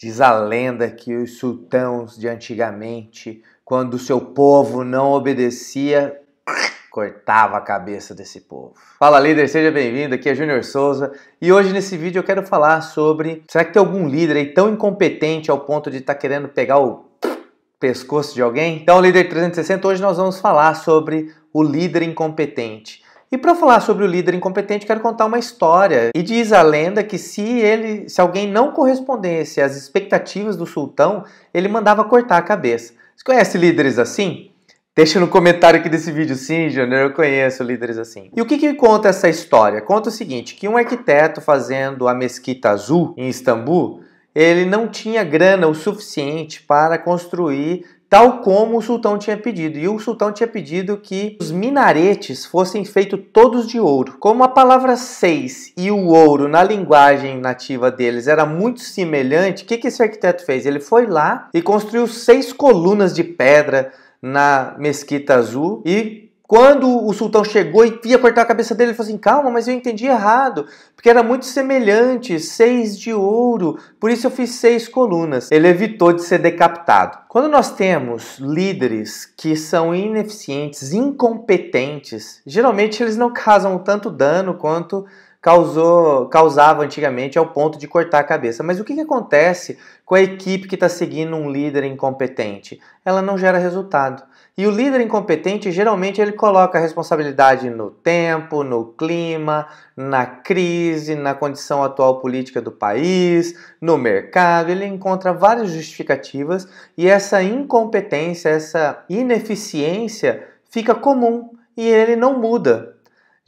Diz a lenda que os sultãos de antigamente, quando seu povo não obedecia, cortava a cabeça desse povo. Fala líder, seja bem-vindo, aqui é Júnior Souza e hoje nesse vídeo eu quero falar sobre será que tem algum líder aí tão incompetente ao ponto de estar tá querendo pegar o pescoço de alguém? Então, líder 360, hoje nós vamos falar sobre o líder incompetente. E para falar sobre o líder incompetente, quero contar uma história. E diz a lenda que se ele, se alguém não correspondesse às expectativas do sultão, ele mandava cortar a cabeça. Você conhece líderes assim? Deixa no comentário aqui desse vídeo, sim, Júnior, eu conheço líderes assim. E o que, que conta essa história? Conta o seguinte, que um arquiteto fazendo a Mesquita Azul em Istambul, ele não tinha grana o suficiente para construir tal como o sultão tinha pedido. E o sultão tinha pedido que os minaretes fossem feitos todos de ouro. Como a palavra seis e o ouro na linguagem nativa deles era muito semelhante, o que, que esse arquiteto fez? Ele foi lá e construiu seis colunas de pedra na Mesquita Azul e quando o sultão chegou e ia cortar a cabeça dele, ele falou assim: calma, mas eu entendi errado, porque era muito semelhante, seis de ouro, por isso eu fiz seis colunas. Ele evitou de ser decapitado. Quando nós temos líderes que são ineficientes, incompetentes, geralmente eles não causam tanto dano quanto causou, causava antigamente ao ponto de cortar a cabeça. Mas o que, que acontece com a equipe que está seguindo um líder incompetente? Ela não gera resultado. E o líder incompetente, geralmente, ele coloca a responsabilidade no tempo, no clima, na crise, na condição atual política do país, no mercado. Ele encontra várias justificativas e essa incompetência, essa ineficiência fica comum e ele não muda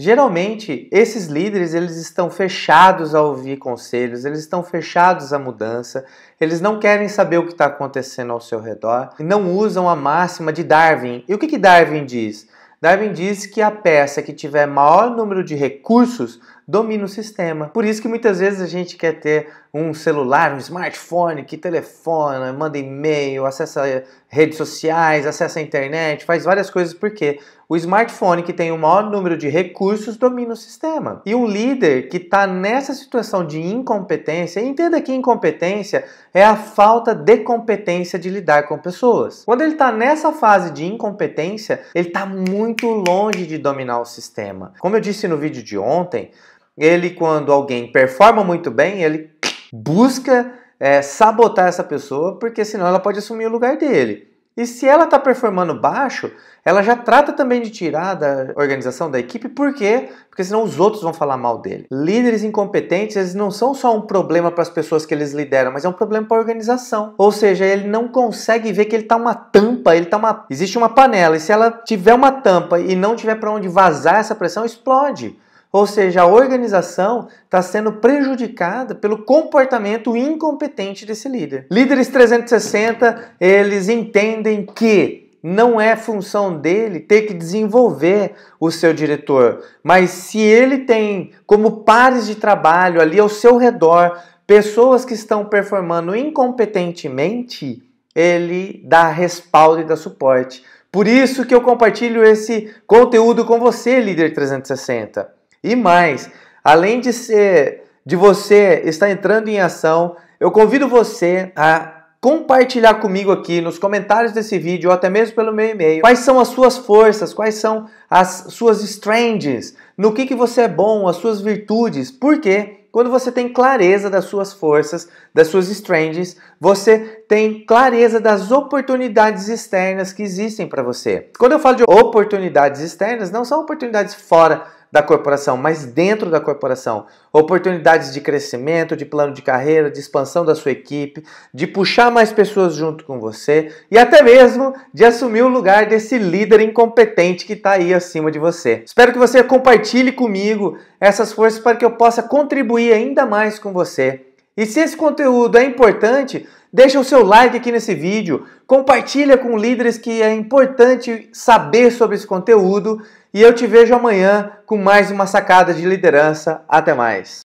Geralmente, esses líderes eles estão fechados a ouvir conselhos, eles estão fechados à mudança, eles não querem saber o que está acontecendo ao seu redor e não usam a máxima de Darwin. E o que, que Darwin diz? Darwin diz que a peça que tiver maior número de recursos domina o sistema. Por isso que muitas vezes a gente quer ter um celular, um smartphone que telefona, manda e-mail, acessa redes sociais, acessa a internet, faz várias coisas porque o smartphone que tem o maior número de recursos domina o sistema. E um líder que está nessa situação de incompetência, entenda que incompetência é a falta de competência de lidar com pessoas. Quando ele está nessa fase de incompetência, ele está muito longe de dominar o sistema. Como eu disse no vídeo de ontem, ele quando alguém performa muito bem, ele busca é, sabotar essa pessoa, porque senão ela pode assumir o lugar dele. E se ela está performando baixo, ela já trata também de tirar da organização, da equipe, por quê? Porque senão os outros vão falar mal dele. Líderes incompetentes, eles não são só um problema para as pessoas que eles lideram, mas é um problema para a organização. Ou seja, ele não consegue ver que ele está uma tampa, ele tá uma. Existe uma panela, e se ela tiver uma tampa e não tiver para onde vazar essa pressão, explode. Ou seja, a organização está sendo prejudicada pelo comportamento incompetente desse líder. Líderes 360, eles entendem que não é função dele ter que desenvolver o seu diretor, mas se ele tem como pares de trabalho ali ao seu redor pessoas que estão performando incompetentemente, ele dá respaldo e dá suporte. Por isso que eu compartilho esse conteúdo com você, líder 360. E mais, além de ser de você estar entrando em ação, eu convido você a compartilhar comigo aqui nos comentários desse vídeo ou até mesmo pelo meu e-mail quais são as suas forças, quais são as suas strengths, no que, que você é bom, as suas virtudes, porque quando você tem clareza das suas forças, das suas strengths, você tem clareza das oportunidades externas que existem para você. Quando eu falo de oportunidades externas, não são oportunidades fora da corporação, mas dentro da corporação. Oportunidades de crescimento, de plano de carreira, de expansão da sua equipe, de puxar mais pessoas junto com você e até mesmo de assumir o lugar desse líder incompetente que está aí acima de você. Espero que você compartilhe comigo essas forças para que eu possa contribuir ainda mais com você e se esse conteúdo é importante, deixa o seu like aqui nesse vídeo, compartilha com líderes que é importante saber sobre esse conteúdo e eu te vejo amanhã com mais uma sacada de liderança. Até mais.